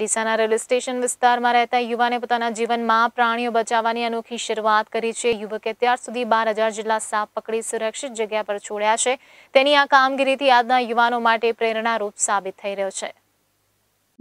ડીસાના railway station વિસ્તારમાં રહેતા યુવાને પોતાના જીવનમાં પ્રાણીઓ બચાવવાની અનોખી શરૂઆત કરી છે યુવકે ત્યાર સુધી બાર હજાર જેટલા સાપ પકડી સુરક્ષિત જગ્યા પર છોડ્યા છે તેની આ કામગીરીથી આજના યુવાનો માટે પ્રેરણારૂપ સાબિત થઈ રહ્યો છે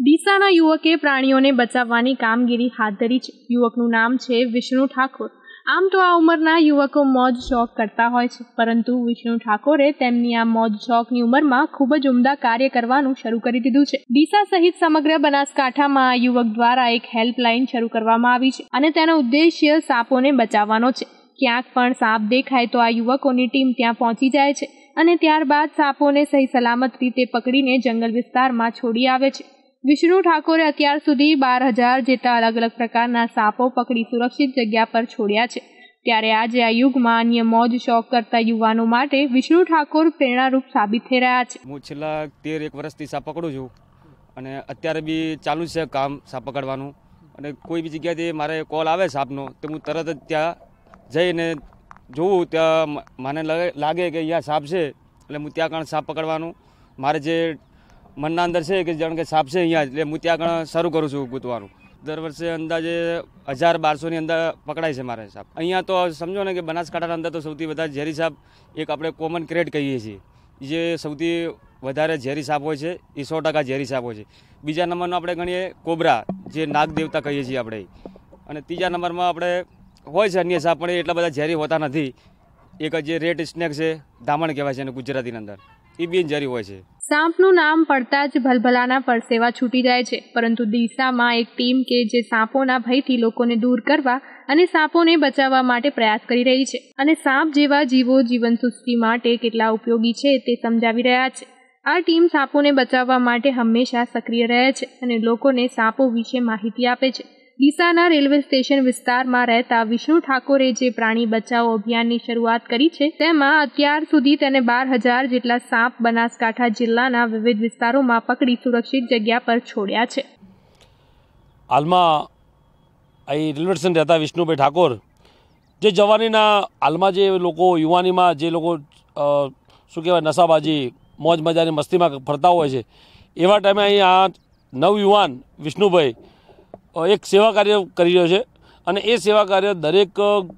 ડીસાના યુવકે પ્રાણીઓને બચાવવાની કામગીરી હાથ ધરી છે યુવકનું નામ છે વિષ્ણુ ઠાકોર આમ તો આ ઉંમરના યુવકો મોજ શોખ કરતા હોય છે પરંતુ વિષ્ણુ ઠાકોરે તેમની આ મોજ શોખની ઉંમરમાં ખૂબ જ ઉમદા કાર્ય કરવાનું શરૂ કરી દીધું છે ડીસા સહિત સમગ્ર બનાસકાંઠામાં આ યુવક દ્વારા એક હેલ્પલાઇન શરૂ કરવામાં આવી છે અને તેનો ઉદ્દેશ્ય સાપોને બચાવવાનો છે ક્યાંક પણ સાપ દેખાય તો આ યુવકોની ટીમ ત્યાં પહોંચી જાય છે અને ત્યારબાદ સાપોને સહી સલામત રીતે પકડીને જંગલ વિસ્તારમાં છોડી આવે છે વિષ્ણુ ઠાકોરે અત્યાર સુધી બાર હજાર જેટલા અલગ અલગ પ્રકારના સાપો પકડી સુરક્ષિત જગ્યા પર છોડ્યા છે ત્યારે આજે આ યુગમાં અન્ય મોજ શોખ કરતા યુવાનો માટે વિષ્ણુ ઠાકોર પ્રેરણારૂપ સાબિત થઈ રહ્યા છે હું છેલ્લા તેર એક વર્ષથી સાપ પકડું છું અને અત્યારે બી ચાલુ છે કામ સાપ પકડવાનું અને કોઈ બી જગ્યાથી મારે કોલ આવે સાપનો તો હું તરત જ ત્યાં જઈને જોઉં ત્યાં મને લાગે કે અહીંયા સાપ છે એટલે હું ત્યાં કારણ સાપ પકડવાનું મારે જે મનના અંદર છે કે જાણ કે સાપ છે અહીંયા એટલે હું ત્યાં આગળ શરૂ કરું છું ગૂંતવાનું દર વર્ષે અંદાજે હજાર બારસોની અંદર પકડાય છે મારે સાપ અહીંયા તો સમજો ને કે બનાસકાંઠાના અંદર તો સૌથી વધારે ઝેરી સાપ એક આપણે કોમન ક્રેટ કહીએ છીએ જે સૌથી વધારે ઝેરી સાપ હોય છે એ સો ટકા ઝેરી સાપ હોય છે બીજા નંબરનો આપણે ગણીએ કોબરા જે નાગ દેવતા કહીએ છીએ આપણે અને ત્રીજા નંબરમાં આપણે હોય છે અન્ય સાપ પણ એટલા બધા ઝેરી હોતા નથી એક જે રેડ સ્નેક છે ધામણ કહેવાય છે ગુજરાતીની અંદર એ બિનજરી હોય છે સાંપનું નામ પડતા જ ભલભલાના પરસેવા છૂટી જાય છે પરંતુ દિશામાં એક ટીમ કે જે સાંપોના ભયથી લોકોને દૂર કરવા અને સાંપોને બચાવવા માટે પ્રયાસ કરી રહી છે અને સાંપ જેવા જીવો જીવન જીવનસૃષ્ટિ માટે કેટલા ઉપયોગી છે તે સમજાવી રહ્યા છે આ ટીમ સાપોને બચાવવા માટે હંમેશા સક્રિય રહે છે અને લોકોને સાપો વિશે માહિતી આપે છે ડીસાના રેલવે સ્ટેશન વિસ્તારમાં રહેતા વિષ્ણુ ઠાકોરે જે પ્રાણી બચાવ અભિયાનની શરૂઆત કરી છે તેમાં અત્યાર સુધી તેને બાર હજાર જેટલા સાપ બનાસકાંઠા જિલ્લાના વિવિધ વિસ્તારોમાં પકડી સુરક્ષિત જગ્યા પર છોડ્યા છે હાલમાં અહીં રેલવે સ્ટેશન રહેતા વિષ્ણુભાઈ ઠાકોર જે જવાનીના હાલમાં જે લોકો યુવાનીમાં જે લોકો શું કહેવાય નશાબાજી મોજ મજાની મસ્તીમાં ફરતા હોય છે એવા ટાઈમે અહીં આ નવયુવાન વિષ્ણુભાઈ એક સેવા કાર્ય કરી રહ્યો છે અને એ સેવા કાર્ય દરેક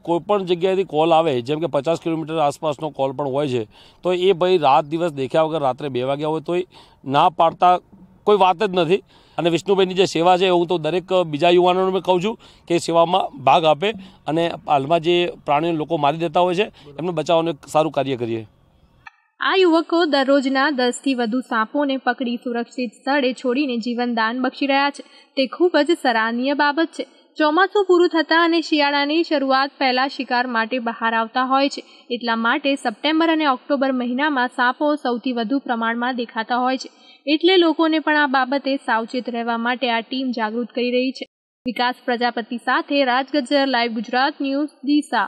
કોઈપણ જગ્યાએથી કોલ આવે જેમ કે પચાસ કિલોમીટર આસપાસનો કોલ પણ હોય છે તો એ ભાઈ રાત દિવસ દેખ્યા વગર રાત્રે બે વાગ્યા હોય તોય ના પાડતા કોઈ વાત જ નથી અને વિષ્ણુભાઈની જે સેવા છે હું તો દરેક બીજા યુવાનોને મેં કહું છું કે સેવામાં ભાગ આપે અને હાલમાં જે પ્રાણીઓ લોકો મારી દેતા હોય છે એમને બચાવવાનું એક સારું કાર્ય કરીએ આ યુવકો દરરોજના દસથી વધુ સાપોને પકડી સુરક્ષિત સ્થળે છોડીને જીવનદાન બક્ષી રહ્યા છે તે ખૂબ જ સરાહનીય બાબત છે ચોમાસું પૂરું થતાં અને શિયાળાની શરૂઆત પહેલાં શિકાર માટે બહાર આવતા હોય છે એટલા માટે સપ્ટેમ્બર અને ઓક્ટોબર મહિનામાં સાપો સૌથી વધુ પ્રમાણમાં દેખાતા હોય છે એટલે લોકોને પણ આ બાબતે સાવચેત રહેવા માટે આ ટીમ જાગૃત કરી રહી છે વિકાસ પ્રજાપતિ સાથે રાજગજર લાઇવ ગુજરાત ન્યૂઝ દિશા